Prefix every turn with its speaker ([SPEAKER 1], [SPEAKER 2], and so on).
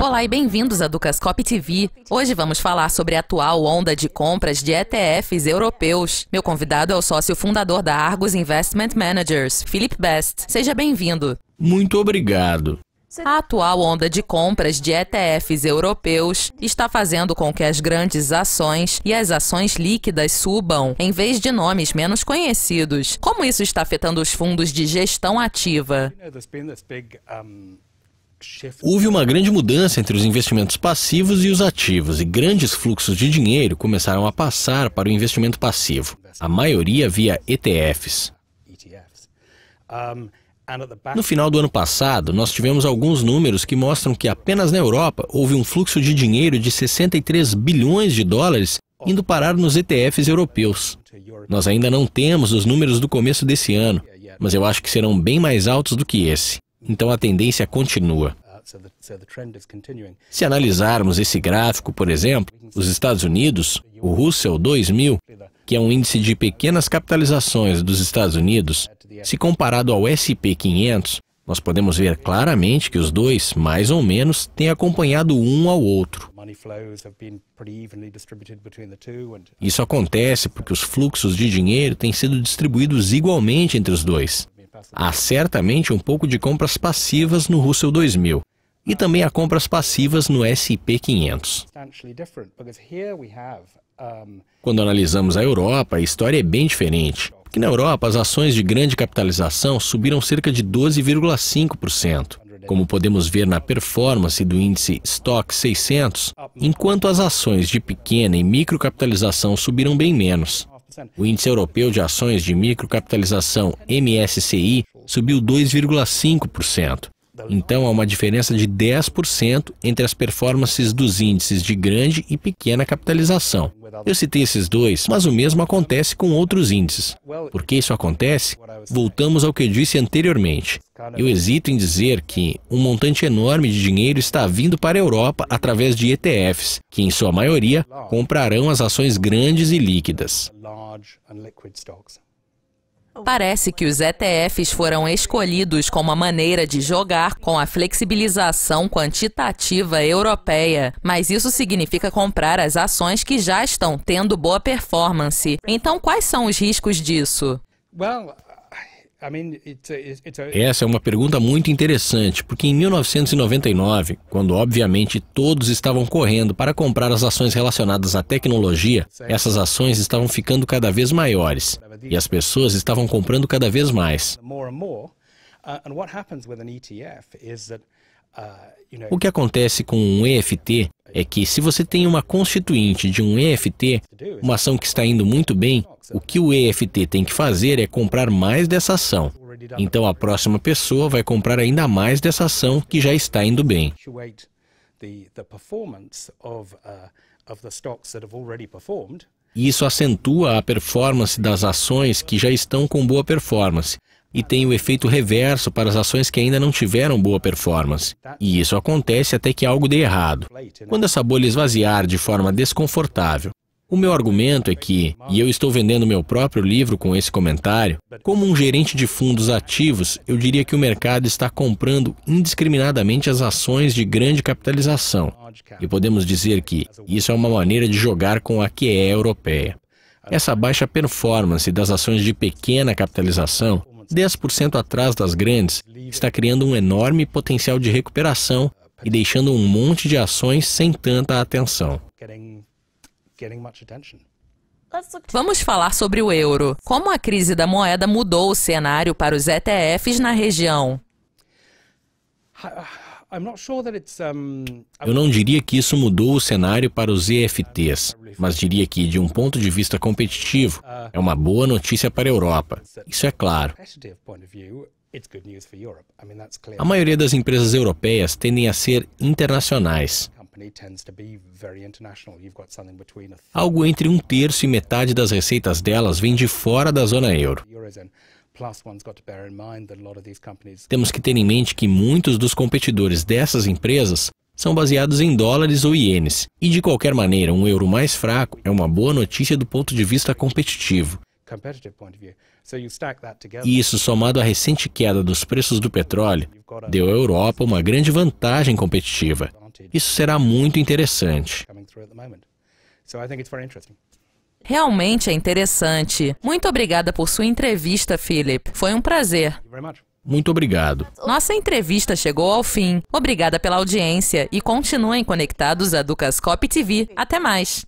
[SPEAKER 1] Olá e bem-vindos a Ducascop TV. Hoje vamos falar sobre a atual onda de compras de ETFs europeus. Meu convidado é o sócio fundador da Argos Investment Managers, Philip Best. Seja bem-vindo. Muito obrigado. A atual onda de compras de ETFs europeus está fazendo com que as grandes ações e as ações líquidas subam, em vez de nomes menos conhecidos. Como isso está afetando os fundos de gestão ativa?
[SPEAKER 2] Houve uma grande mudança entre os investimentos passivos e os ativos, e grandes fluxos de dinheiro começaram a passar para o investimento passivo, a maioria via ETFs. Um, no final do ano passado, nós tivemos alguns números que mostram que apenas na Europa houve um fluxo de dinheiro de 63 bilhões de dólares indo parar nos ETFs europeus. Nós ainda não temos os números do começo desse ano, mas eu acho que serão bem mais altos do que esse. Então a tendência continua. Se analisarmos esse gráfico, por exemplo, os Estados Unidos, o Russell 2000, que é um índice de pequenas capitalizações dos Estados Unidos, se comparado ao SP500, nós podemos ver claramente que os dois, mais ou menos, têm acompanhado um ao outro. Isso acontece porque os fluxos de dinheiro têm sido distribuídos igualmente entre os dois. Há certamente um pouco de compras passivas no Russell 2000 e também há compras passivas no S&P 500. Quando analisamos a Europa, a história é bem diferente. Porque na Europa, as ações de grande capitalização subiram cerca de 12,5%, como podemos ver na performance do índice Stock 600, enquanto as ações de pequena e microcapitalização subiram bem menos. O índice europeu de ações de microcapitalização MSCI subiu 2,5%, então há uma diferença de 10% entre as performances dos índices de grande e pequena capitalização. Eu citei esses dois, mas o mesmo acontece com outros índices. Por que isso acontece? Voltamos ao que eu disse anteriormente. Eu hesito em dizer que um montante enorme de dinheiro está vindo para a Europa através de ETFs, que em sua maioria comprarão as ações grandes e líquidas.
[SPEAKER 1] Parece que os ETFs foram escolhidos como a maneira de jogar com a flexibilização quantitativa europeia, mas isso significa comprar as ações que já estão tendo boa performance. Então, quais são os riscos disso? Well,
[SPEAKER 2] essa é uma pergunta muito interessante, porque em 1999, quando obviamente todos estavam correndo para comprar as ações relacionadas à tecnologia, essas ações estavam ficando cada vez maiores e as pessoas estavam comprando cada vez mais.
[SPEAKER 3] Uh, uh, o que
[SPEAKER 2] acontece com um EFT é que se você tem uma constituinte de um EFT, uma ação que está indo muito bem, o que o EFT tem que fazer é comprar mais dessa ação. Então a próxima pessoa vai comprar ainda mais dessa ação que já está indo bem. Uh, e isso acentua a performance das ações que já estão com boa performance e tem o efeito reverso para as ações que ainda não tiveram boa performance. E isso acontece até que algo dê errado, quando essa bolha esvaziar de forma desconfortável. O meu argumento é que, e eu estou vendendo meu próprio livro com esse comentário, como um gerente de fundos ativos, eu diria que o mercado está comprando indiscriminadamente as ações de grande capitalização. E podemos dizer que isso é uma maneira de jogar com a QE é europeia. Essa baixa performance das ações de pequena capitalização 10% atrás das grandes, está criando um enorme potencial de recuperação e deixando um monte de ações sem tanta atenção.
[SPEAKER 1] Vamos falar sobre o euro. Como a crise da moeda mudou o cenário para os ETFs na região?
[SPEAKER 3] Ah,
[SPEAKER 2] Eu não diria que isso mudou o cenário para os EFTs, mas diria que, de um ponto de vista competitivo, ah. é uma boa notícia para a Europa. Isso é claro. A maioria das empresas europeias tendem a ser internacionais. Algo entre um terço e metade das receitas delas vem de fora da zona euro. Temos que ter em mente que muitos dos competidores dessas empresas são baseados em dólares ou ienes, e de qualquer maneira, um euro mais fraco é uma boa notícia do ponto de vista competitivo. E isso somado à recente queda dos preços do petróleo, deu à Europa uma grande vantagem competitiva. Isso será muito interessante.
[SPEAKER 1] Realmente é interessante. Muito obrigada por sua entrevista, Philip. Foi um prazer.
[SPEAKER 2] Muito obrigado.
[SPEAKER 1] Nossa entrevista chegou ao fim. Obrigada pela audiência e continuem conectados à Ducascop TV. Até mais.